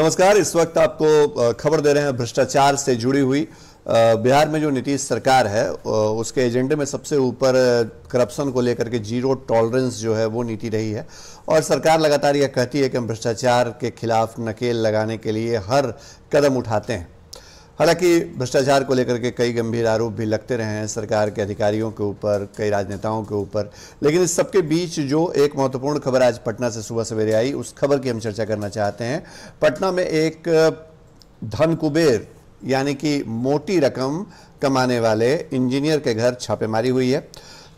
नमस्कार इस वक्त आपको खबर दे रहे हैं भ्रष्टाचार से जुड़ी हुई बिहार में जो नीतीश सरकार है उसके एजेंडे में सबसे ऊपर करप्शन को लेकर के जीरो टॉलरेंस जो है वो नीति रही है और सरकार लगातार यह कहती है कि हम भ्रष्टाचार के खिलाफ नकेल लगाने के लिए हर कदम उठाते हैं हालांकि भ्रष्टाचार को लेकर के कई गंभीर आरोप भी लगते रहे हैं सरकार के अधिकारियों के ऊपर कई राजनेताओं के ऊपर लेकिन इस सबके बीच जो एक महत्वपूर्ण खबर आज पटना से सुबह सवेरे आई उस खबर की हम चर्चा करना चाहते हैं पटना में एक धन कुबेर यानी कि मोटी रकम कमाने वाले इंजीनियर के घर छापेमारी हुई है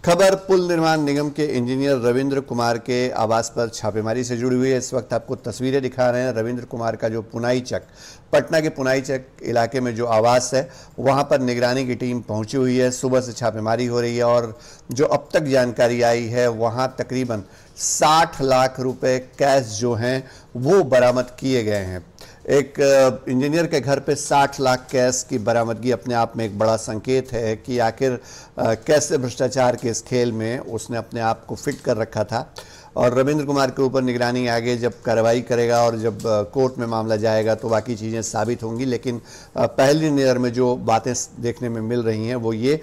खबर पुल निर्माण निगम के इंजीनियर रविंद्र कुमार के आवास पर छापेमारी से जुड़ी हुई है इस वक्त आपको तस्वीरें दिखा रहे हैं रविंद्र कुमार का जो पुनाई चक पटना के पुनाई चक इलाके में जो आवास है वहां पर निगरानी की टीम पहुंची हुई है सुबह से छापेमारी हो रही है और जो अब तक जानकारी आई है वहां तकरीबन साठ लाख रुपए कैश जो हैं वो बरामद किए गए हैं एक इंजीनियर के घर पे 60 लाख कैश की बरामदगी अपने आप में एक बड़ा संकेत है कि आखिर कैसे भ्रष्टाचार के इस खेल में उसने अपने आप को फिट कर रखा था और रविंद्र कुमार के ऊपर निगरानी आगे जब कार्रवाई करेगा और जब कोर्ट में मामला जाएगा तो बाकी चीज़ें साबित होंगी लेकिन पहली नज़र में जो बातें देखने में मिल रही हैं वो ये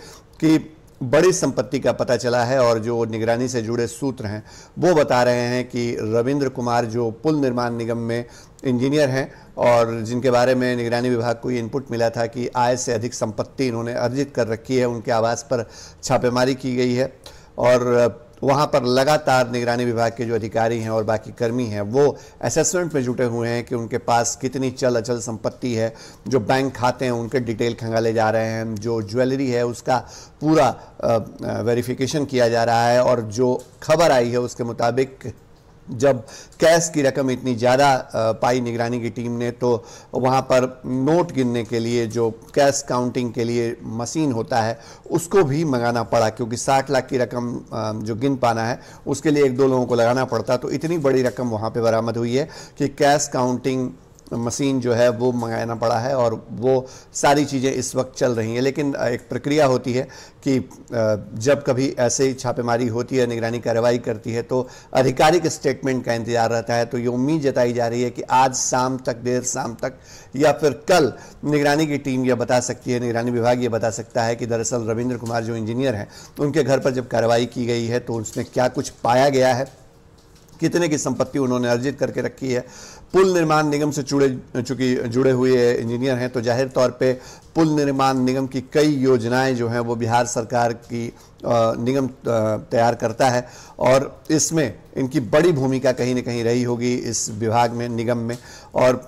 कि बड़ी संपत्ति का पता चला है और जो निगरानी से जुड़े सूत्र हैं वो बता रहे हैं कि रविंद्र कुमार जो पुल निर्माण निगम में इंजीनियर हैं और जिनके बारे में निगरानी विभाग को ये इनपुट मिला था कि आय से अधिक संपत्ति इन्होंने अर्जित कर रखी है उनके आवास पर छापेमारी की गई है और वहाँ पर लगातार निगरानी विभाग के जो अधिकारी हैं और बाकी कर्मी हैं वो असेसमेंट में जुटे हुए हैं कि उनके पास कितनी चल अचल संपत्ति है जो बैंक खाते हैं उनके डिटेल खंगाले जा रहे हैं जो ज्वेलरी है उसका पूरा वेरिफिकेशन किया जा रहा है और जो खबर आई है उसके मुताबिक जब कैश की रकम इतनी ज़्यादा पाई निगरानी की टीम ने तो वहाँ पर नोट गिनने के लिए जो कैश काउंटिंग के लिए मशीन होता है उसको भी मंगाना पड़ा क्योंकि 60 लाख की रकम जो गिन पाना है उसके लिए एक दो लोगों को लगाना पड़ता तो इतनी बड़ी रकम वहाँ पे बरामद हुई है कि कैश काउंटिंग मशीन जो है वो मंगाना पड़ा है और वो सारी चीज़ें इस वक्त चल रही हैं लेकिन एक प्रक्रिया होती है कि जब कभी ऐसे छापेमारी होती है निगरानी कार्रवाई करती है तो आधिकारिक स्टेटमेंट का इंतजार रहता है तो ये उम्मीद जताई जा रही है कि आज शाम तक देर शाम तक या फिर कल निगरानी की टीम यह बता सकती है निगरानी विभाग ये बता सकता है कि दरअसल रविंद्र कुमार जो इंजीनियर हैं उनके घर पर जब कार्रवाई की गई है तो उसमें क्या कुछ पाया गया है कितने की संपत्ति उन्होंने अर्जित करके रखी है पुल निर्माण निगम से जुड़े चूंकि जुड़े हुए इंजीनियर हैं तो जाहिर तौर पे पुल निर्माण निगम की कई योजनाएं जो हैं वो बिहार सरकार की निगम तैयार करता है और इसमें इनकी बड़ी भूमिका कहीं ना कहीं रही होगी इस विभाग में निगम में और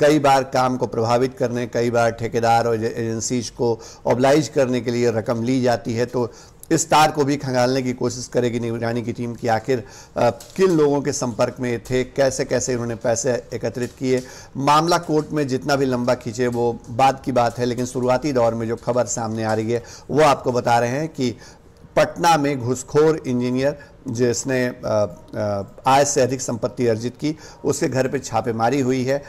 कई बार काम को प्रभावित करने कई बार ठेकेदार और एजेंसीज को ओबलाइज करने के लिए रकम ली जाती है तो इस तार को भी खंगालने की कोशिश करेगी निगरानी की टीम कि आखिर किन लोगों के संपर्क में थे कैसे कैसे इन्होंने पैसे एकत्रित किए मामला कोर्ट में जितना भी लंबा खींचे वो बाद की बात है लेकिन शुरुआती दौर में जो खबर सामने आ रही है वो आपको बता रहे हैं कि पटना में घुसखोर इंजीनियर जिसने आय से अधिक संपत्ति अर्जित की उसके घर पर छापेमारी हुई है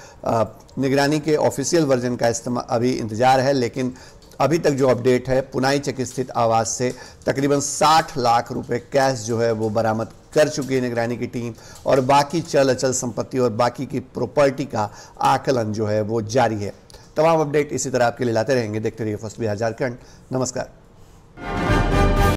निगरानी के ऑफिशियल वर्जन का इस्तेमाल अभी इंतज़ार है लेकिन अभी तक जो अपडेट है पुनाई चक स्थित आवास से तकरीबन 60 लाख रुपए कैश जो है वो बरामद कर चुकी है निगरानी की टीम और बाकी चल अचल संपत्ति और बाकी की प्रॉपर्टी का आकलन जो है वो जारी है तमाम अपडेट इसी तरह आपके लिए लाते रहेंगे देखते रहिए फर्स्ट बिहार झारखंड नमस्कार